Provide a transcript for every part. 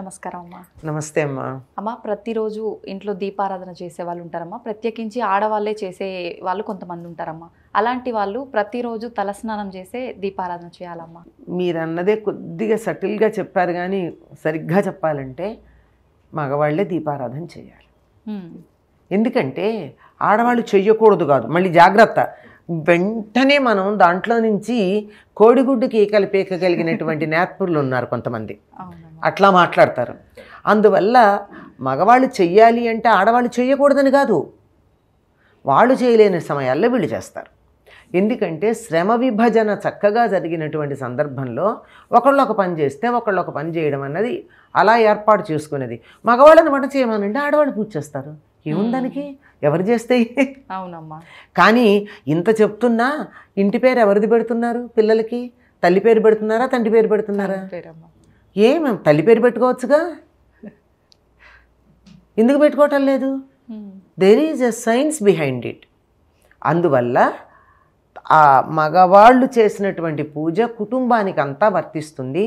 నమస్కారం అమ్మా నమస్తే అమ్మా అమ్మా ప్రతిరోజు ఇంట్లో దీపారాధన చేసే వాళ్ళు ఉంటారమ్మా ప్రత్యేకించి ఆడవాళ్ళే చేసే వాళ్ళు కొంతమంది ఉంటారమ్మా అలాంటి వాళ్ళు ప్రతిరోజు తలస్నానం చేసే దీపారాధన చేయాలమ్మా మీరు అన్నదే కొద్దిగా సటిల్గా చెప్పారు కానీ సరిగ్గా చెప్పాలంటే మగవాళ్లే దీపారాధన చేయాలి ఎందుకంటే ఆడవాళ్ళు చెయ్యకూడదు కాదు మళ్ళీ జాగ్రత్త వెంటనే మనం దాంట్లో నుంచి కోడిగుడ్డుకి ఈకలు కలిగినటువంటి నేత్పురులు ఉన్నారు కొంతమంది అట్లా మాట్లాడతారు అందువల్ల మగవాళ్ళు చెయ్యాలి అంటే ఆడవాళ్ళు చేయకూడదని కాదు వాళ్ళు చేయలేని సమయాల్లో వీళ్ళు చేస్తారు ఎందుకంటే శ్రమ విభజన చక్కగా జరిగినటువంటి సందర్భంలో ఒకళ్ళు ఒక పని చేస్తే ఒకళ్ళు ఒక పని చేయడం అన్నది అలా ఏర్పాటు చేసుకునేది మగవాళ్ళని వంట చేయమనంటే ఆడవాళ్ళు పూజ చేస్తారు ఏముందానికి ఎవరు చేస్తే అవునమ్మా కానీ ఇంత చెప్తున్నా ఇంటి పేరు ఎవరిది పెడుతున్నారు పిల్లలకి తల్లి పేరు పెడుతున్నారా తండ్రి పేరు పెడుతున్నారా ఏ మేము తల్లి పేరు పెట్టుకోవచ్చుగా ఎందుకు పెట్టుకోవటం లేదు there is a science behind it అందువల్ల ఆ మగవాళ్ళు చేసినటువంటి పూజ కుటుంబానికి అంతా వర్తిస్తుంది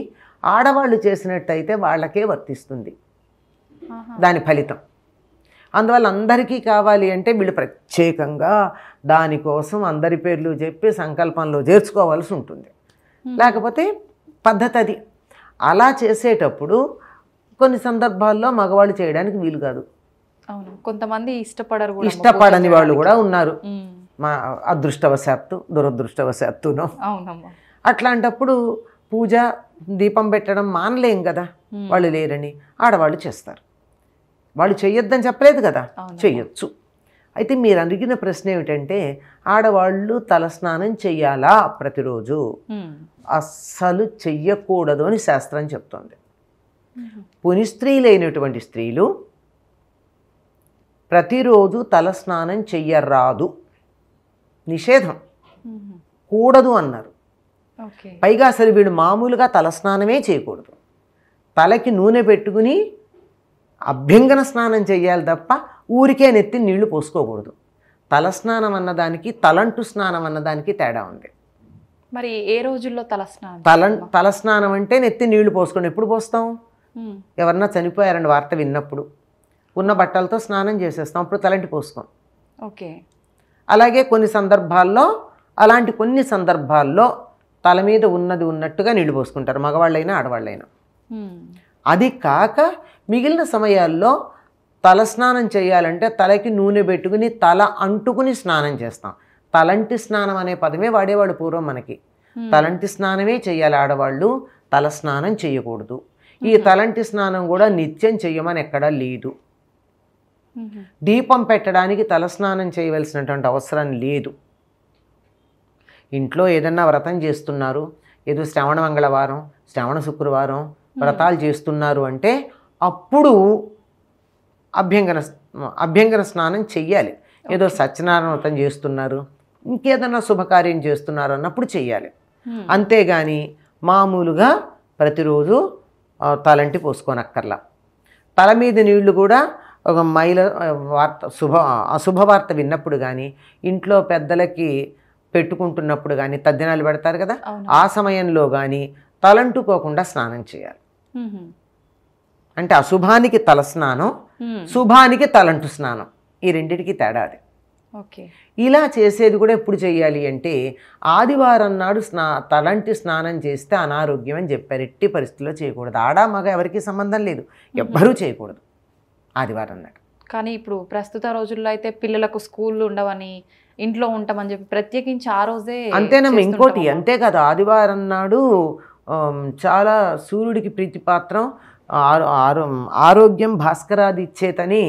ఆడవాళ్ళు చేసినట్టయితే వాళ్ళకే వర్తిస్తుంది దాని ఫలితం అందువల్ల అందరికీ కావాలి అంటే వీళ్ళు ప్రత్యేకంగా దానికోసం అందరి పేర్లు చెప్పి సంకల్పంలో చేర్చుకోవాల్సి ఉంటుంది లేకపోతే పద్ధతి అది అలా చేసేటప్పుడు కొన్ని సందర్భాల్లో మగవాళ్ళు చేయడానికి వీలు కాదు అవును కొంతమంది ఇష్టపడరు ఇష్టపడని వాళ్ళు కూడా ఉన్నారు మా అదృష్టవశాత్తు దురదృష్టవశాత్తును అట్లాంటప్పుడు పూజ దీపం పెట్టడం మానలేం కదా వాళ్ళు లేరని ఆడవాళ్ళు చేస్తారు వాళ్ళు చేయొద్దని చెప్పలేదు కదా చేయొచ్చు అయితే మీరు అడిగిన ప్రశ్న ఏమిటంటే ఆడవాళ్ళు తలస్నానం చెయ్యాలా ప్రతిరోజు అస్సలు చెయ్యకూడదు అని శాస్త్రం చెప్తోంది పుని స్త్రీలైనటువంటి స్త్రీలు ప్రతిరోజు తలస్నానం చెయ్యరాదు నిషేధం కూడదు అన్నారు పైగా అసలు వీడు మామూలుగా తలస్నానమే చేయకూడదు తలకి నూనె పెట్టుకుని అభ్యంగన స్నానం చేయాలి తప్ప ఊరికే నెత్తి నీళ్లు పోసుకోకూడదు తలస్నానం అన్నదానికి తలంటు స్నానం అన్నదానికి తేడా ఉంది మరి ఏ రోజుల్లో తలస్నానం తల తలస్నానం అంటే నెత్తి నీళ్లు పోసుకొని ఎప్పుడు పోస్తాం ఎవరన్నా చనిపోయారండి వార్త విన్నప్పుడు ఉన్న బట్టలతో స్నానం చేసేస్తాం అప్పుడు తలంటి పోసుకోం ఓకే అలాగే కొన్ని సందర్భాల్లో అలాంటి కొన్ని సందర్భాల్లో తల మీద ఉన్నది ఉన్నట్టుగా నీళ్లు పోసుకుంటారు మగవాళ్ళైనా ఆడవాళ్ళైనా అది కాక మిగిలిన సమయాల్లో తల స్నానం చేయాలంటే తలకి నూనె పెట్టుకుని తల అంటుకుని స్నానం చేస్తాం తలంటి స్నానం అనే పదమే వాడేవాడు పూర్వం మనకి తలంటి స్నానమే చేయాలి ఆడవాళ్ళు తల స్నానం చేయకూడదు ఈ తలంటి స్నానం కూడా నిత్యం చేయమని ఎక్కడా లేదు దీపం పెట్టడానికి తలస్నానం చేయవలసినటువంటి అవసరం లేదు ఇంట్లో ఏదన్నా వ్రతం చేస్తున్నారు ఏదో శ్రవణ మంగళవారం శ్రవణ శుక్రవారం వ్రతాలు చేస్తున్నారు అంటే అప్పుడు అభ్యంగన అభ్యంగన స్నానం చెయ్యాలి ఏదో సత్యనారాయణ వ్రతం చేస్తున్నారు ఇంకేదన్నా శుభకార్యం చేస్తున్నారు అన్నప్పుడు చెయ్యాలి అంతేగాని మామూలుగా ప్రతిరోజు తలంటి పోసుకోనక్కర్లా తల మీద నీళ్లు కూడా ఒక మైల వార్త శుభ వార్త విన్నప్పుడు కానీ ఇంట్లో పెద్దలకి పెట్టుకుంటున్నప్పుడు కానీ తద్దినాలు పెడతారు కదా ఆ సమయంలో కానీ తలంటుకోకుండా స్నానం చేయాలి అంటే అశుభానికి తల స్నానం శుభానికి తలంటు స్నానం ఈ రెండింటికి తేడా అది ఇలా చేసేది కూడా ఎప్పుడు చేయాలి అంటే ఆదివారం నాడు స్నా తలంటి స్నానం చేస్తే అనారోగ్యం అని చెప్పారు ఎట్టి పరిస్థితుల్లో చేయకూడదు ఆడా మగ ఎవరికి సంబంధం లేదు ఎవ్వరూ చేయకూడదు ఆదివారం నాడు కానీ ఇప్పుడు ప్రస్తుత రోజుల్లో అయితే పిల్లలకు స్కూళ్ళు ఉండవని ఇంట్లో ఉంటామని చెప్పి ప్రత్యేకించి ఆ రోజే అంతేనమ్మా ఇంకోటి అంతేకాదు ఆదివారం నాడు చాలా సూర్యుడికి ప్రీతిపాత్రం ఆరో ఆరోగ్యం భాస్కరాది ఇచ్చేతని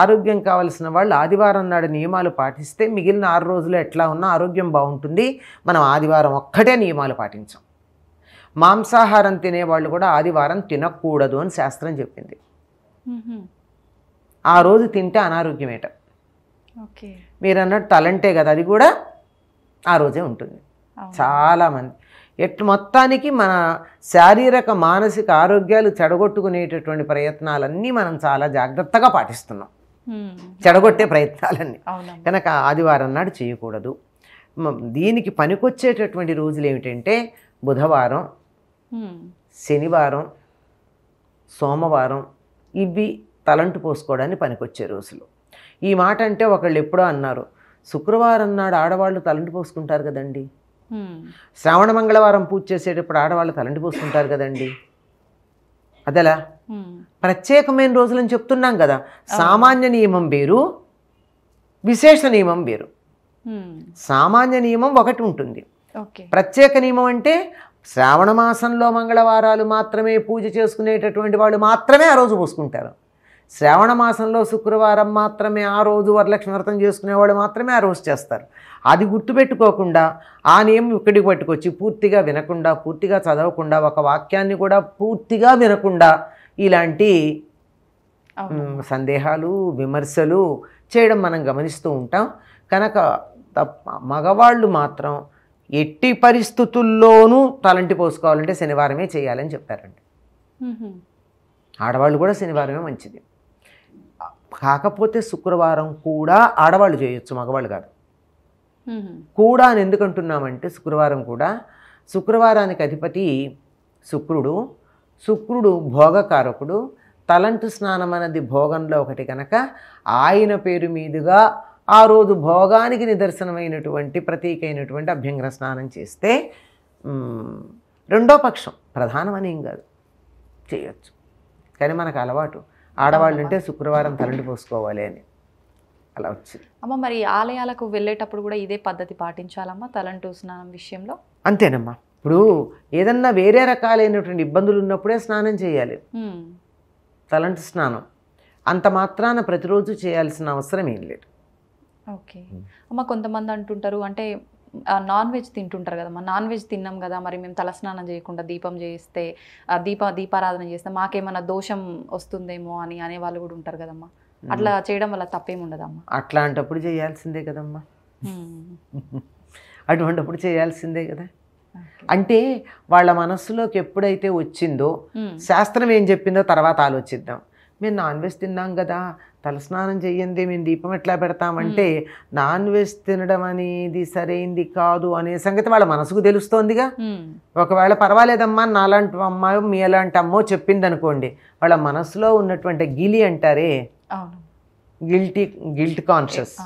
ఆరోగ్యం కావలసిన వాళ్ళు ఆదివారం నాడు నియమాలు పాటిస్తే మిగిలిన ఆరు రోజులు ఎట్లా ఉన్నా ఆరోగ్యం బాగుంటుంది మనం ఆదివారం ఒక్కటే నియమాలు పాటించాం మాంసాహారం తినేవాళ్ళు కూడా ఆదివారం తినకూడదు అని శాస్త్రం చెప్పింది ఆ రోజు తింటే అనారోగ్యమేట మీరు అన్నట్టు తలంటే కదా అది కూడా ఆ రోజే ఉంటుంది చాలామంది ఎట్ మొత్తానికి మన శారీరక మానసిక ఆరోగ్యాలు చెడగొట్టుకునేటటువంటి ప్రయత్నాలన్నీ మనం చాలా జాగ్రత్తగా పాటిస్తున్నాం చెడగొట్టే ప్రయత్నాలన్నీ కనుక ఆదివారం నాడు చేయకూడదు దీనికి పనికొచ్చేటటువంటి రోజులు ఏమిటంటే బుధవారం శనివారం సోమవారం ఇవి తలంటు పోసుకోవడానికి పనికొచ్చే రోజులు ఈ మాట అంటే ఒకళ్ళు ఎప్పుడో అన్నారు శుక్రవారం నాడు ఆడవాళ్ళు తలంటు పోసుకుంటారు కదండి శ్రావణ మంగళవారం పూజ చేసేటప్పుడు ఆడవాళ్ళు తలంటి పోస్తుంటారు కదండి అదలా ప్రత్యేకమైన రోజులని చెప్తున్నాం కదా సామాన్య నియమం వేరు విశేష నియమం వేరు సామాన్య నియమం ఒకటి ఉంటుంది ప్రత్యేక నియమం అంటే శ్రావణ మాసంలో మంగళవారాలు మాత్రమే పూజ చేసుకునేటటువంటి వాళ్ళు మాత్రమే ఆ రోజు పోసుకుంటారు శ్రావణ మాసంలో శుక్రవారం మాత్రమే ఆ రోజు వరలక్ష్మి వ్రతం చేసుకునేవాళ్ళు మాత్రమే ఆ రోజు చేస్తారు అది గుర్తుపెట్టుకోకుండా ఆ నియమం ఇక్కడికి పట్టుకొచ్చి పూర్తిగా వినకుండా పూర్తిగా చదవకుండా ఒక వాక్యాన్ని కూడా పూర్తిగా వినకుండా ఇలాంటి సందేహాలు విమర్శలు చేయడం మనం గమనిస్తూ ఉంటాం కనుక మగవాళ్ళు మాత్రం ఎట్టి పరిస్థితుల్లోనూ తలంటి పోసుకోవాలంటే శనివారమే చేయాలని చెప్పారండి ఆడవాళ్ళు కూడా శనివారమే మంచిది కాకపోతే శుక్రవారం కూడా ఆడవాళ్ళు చేయొచ్చు మగవాళ్ళు కాదు కూడా అని ఎందుకంటున్నామంటే శుక్రవారం కూడా శుక్రవారానికి అధిపతి శుక్రుడు శుక్రుడు భోగకారకుడు తలంటు స్నానం అన్నది భోగంలో ఒకటి కనుక ఆయన పేరు మీదుగా ఆ రోజు భోగానికి నిదర్శనమైనటువంటి ప్రతీక అయినటువంటి అభ్యంగర స్నానం చేస్తే రెండో పక్షం ప్రధానమని ఏం కాదు చేయొచ్చు కానీ మనకు అలవాటు ఆడవాళ్ళు ఉంటే శుక్రవారం తలంటి పోసుకోవాలి అని అలా వచ్చింది అమ్మ మరి ఆలయాలకు వెళ్ళేటప్పుడు కూడా ఇదే పద్ధతి పాటించాలమ్మా తలంటు స్నానం విషయంలో అంతేనమ్మా ఇప్పుడు ఏదన్నా వేరే రకాలైనటువంటి ఇబ్బందులు ఉన్నప్పుడే స్నానం చేయాలి తలంటు స్నానం అంత మాత్రాన ప్రతిరోజు చేయాల్సిన అవసరం ఏం లేదు ఓకే అమ్మ కొంతమంది అంటుంటారు అంటే నాన్ వెజ్ తింటుంటారు కదమ్మా నాన్ వెజ్ తిన్నాం కదా మరి మేము తలస్నానం చేయకుండా దీపం చేస్తే దీప దీపారాధన చేస్తే మాకేమైనా దోషం వస్తుందేమో అని అనేవాళ్ళు కూడా ఉంటారు కదమ్మా అట్లా చేయడం వల్ల ఉండదమ్మా అట్లాంటప్పుడు చేయాల్సిందే కదమ్మా అటువంటిప్పుడు చేయాల్సిందే కదా అంటే వాళ్ళ మనస్సులోకి ఎప్పుడైతే వచ్చిందో శాస్త్రం ఏం చెప్పిందో తర్వాత ఆలోచిద్దాం మేము నాన్ వెజ్ తిన్నాం కదా తలస్నానం చేయండి మేము దీపం ఎట్లా పెడతామంటే నాన్ వెజ్ తినడం అనేది సరైంది కాదు అనే సంగతి వాళ్ళ మనసుకు తెలుస్తోందిగా ఒకవేళ పర్వాలేదమ్మా నాలాంటి అమ్మ మీ అలాంటి అమ్మో చెప్పింది అనుకోండి వాళ్ళ మనసులో ఉన్నటువంటి గిలి అంటారే గిల్టీ గిల్ట్ కాన్షియస్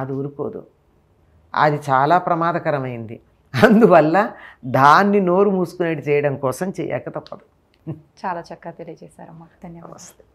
అది ఊరుకోదు అది చాలా ప్రమాదకరమైంది అందువల్ల దాన్ని నోరు మూసుకునేది చేయడం కోసం చేయక తప్పదు చాలా చక్కగా తెలియజేశారమ్మా ధన్యవాదాలు